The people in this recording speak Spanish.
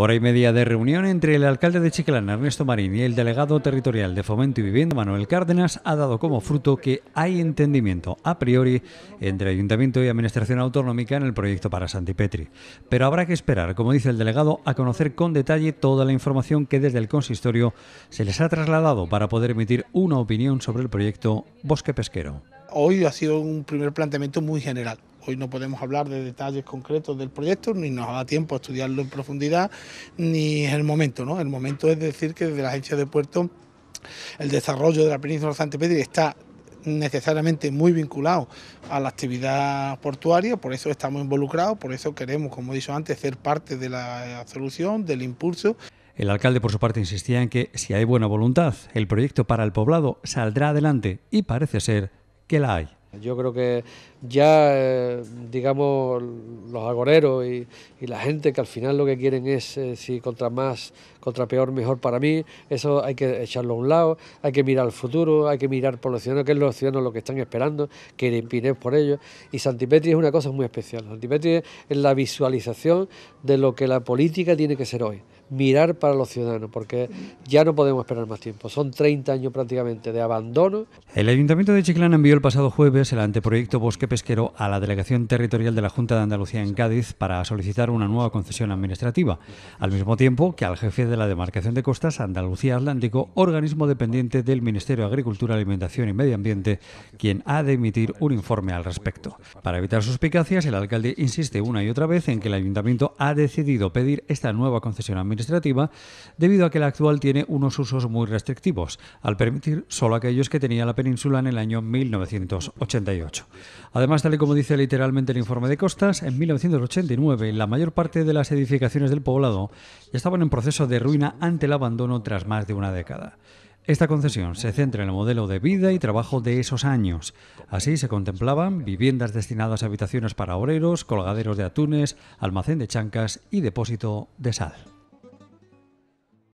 Hora y media de reunión entre el alcalde de Chiclana, Ernesto Marín, y el delegado territorial de Fomento y Vivienda, Manuel Cárdenas, ha dado como fruto que hay entendimiento a priori entre Ayuntamiento y Administración Autonómica en el proyecto para Santipetri. Pero habrá que esperar, como dice el delegado, a conocer con detalle toda la información que desde el consistorio se les ha trasladado para poder emitir una opinión sobre el proyecto Bosque Pesquero. Hoy ha sido un primer planteamiento muy general Hoy no podemos hablar de detalles concretos del proyecto, ni nos da tiempo a estudiarlo en profundidad, ni es el momento. El momento es decir que desde la agencia de Puerto, el desarrollo de la península de Santa está necesariamente muy vinculado a la actividad portuaria, por eso estamos involucrados, por eso queremos, como he dicho antes, ser parte de la solución, del impulso. El alcalde, por su parte, insistía en que si hay buena voluntad, el proyecto para el poblado saldrá adelante y parece ser que la hay. Yo creo que ya, eh, digamos, los agoreros y, la gente que al final lo que quieren es eh, si contra más, contra peor, mejor para mí, eso hay que echarlo a un lado, hay que mirar al futuro, hay que mirar por los ciudadanos, que es los ciudadanos lo que están esperando, que Pinés por ellos. Y Santipetri es una cosa muy especial. Santipetri es la visualización de lo que la política tiene que ser hoy mirar para los ciudadanos, porque ya no podemos esperar más tiempo. Son 30 años prácticamente de abandono. El Ayuntamiento de Chiclana envió el pasado jueves el anteproyecto Bosque Pesquero a la Delegación Territorial de la Junta de Andalucía en Cádiz para solicitar una nueva concesión administrativa, al mismo tiempo que al jefe de la Demarcación de Costas Andalucía Atlántico, organismo dependiente del Ministerio de Agricultura, Alimentación y Medio Ambiente, quien ha de emitir un informe al respecto. Para evitar suspicacias, el alcalde insiste una y otra vez en que el Ayuntamiento ha decidido pedir esta nueva concesión administrativa administrativa, debido a que la actual tiene unos usos muy restrictivos, al permitir solo aquellos que tenía la península en el año 1988. Además, tal y como dice literalmente el informe de Costas, en 1989 la mayor parte de las edificaciones del poblado estaban en proceso de ruina ante el abandono tras más de una década. Esta concesión se centra en el modelo de vida y trabajo de esos años. Así se contemplaban viviendas destinadas a habitaciones para obreros, colgaderos de atunes, almacén de chancas y depósito de sal.